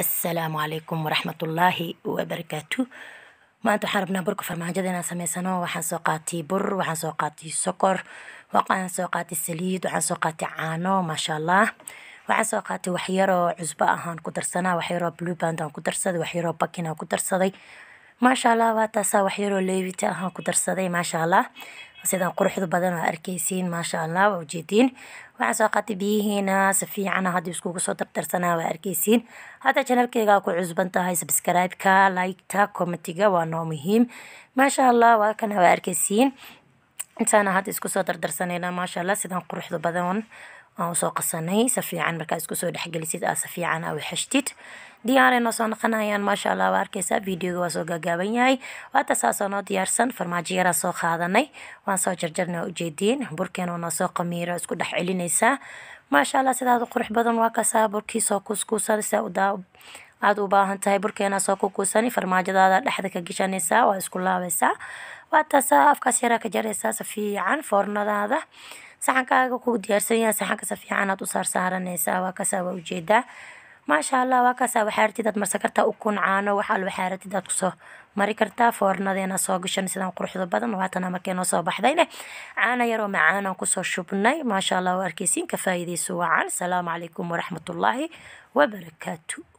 assalaamu calaykum waraxmatullaahi wabarakaatu maanta waxaan rabnaa burka farmaajada inaan sameysano waxaan soo qaatay bur waxaan soo qaatay sokor waxaan soo qaatay saliid waxaan soo qaatay caano maasha allah waxaan soo qaatay waxyaroo cusbo ahaan ku darsanaa waxyaroo blue band aan ku darsaday waxyaroo bakin aan ku darsaday maasha allah waa taasaa waxyaroo leebita ahaan ku darsaday maasha sidaan quruxdu badan aa arkaysiin maasha waa ujeediin waxaan soo qaatay biyihiina si fiicana hadda iskugu soo dardarsanaa waa arkaysiin hadda janalkeygaa ku cusban tahay sabscribe-ka like-ta commentiga waa noo muhiim maasha allah waa kana waa arkaysiin intaana hadda isku soo dardarsanayna maasha sidaan quruxda badan aan usoo qasanay safiican markaa isku soo dhexgelisid aa safiican aa wixeshtid diyaanay noo soo noqonayaan maasha allah waa arkeysaa videoga waa soo gaagaaban yahay waata saasoo diyaarsan farmaajo yaraa soo qaadanay waan soo jarjarnay ujeediin burkeena noo soo qamiira isku dhex celinaysaa maasha allah sidaad qurux badan waa kasaa burkiisoo kuskuusan sia udaa aada u baahan tahay burkeenaa soo ku farmaajadaada dhexda ka geshanaysaa waa isku laabaysaa waataasaa afkaas yaraa ka jaraysaa si foornadaada saxankaaga ku diyaarsanyaa saxanka si fiican aad u saarsaaranaysaa waa kasaa waa ujeedaa maasha allah waa kaasaa waxaaratidaad marsan kartaa u kuncaano wax al waxaaratidaad kusoo mari kartaa foornadeena soo gashan sidaan quruxda badan waatana markay noo soo baxdayne caana yaroo macaanaan kusoo shubnay maasha allah oo arkeysiin ka wacan asalaamu calaykum waraxmatullaahi wabarakaatu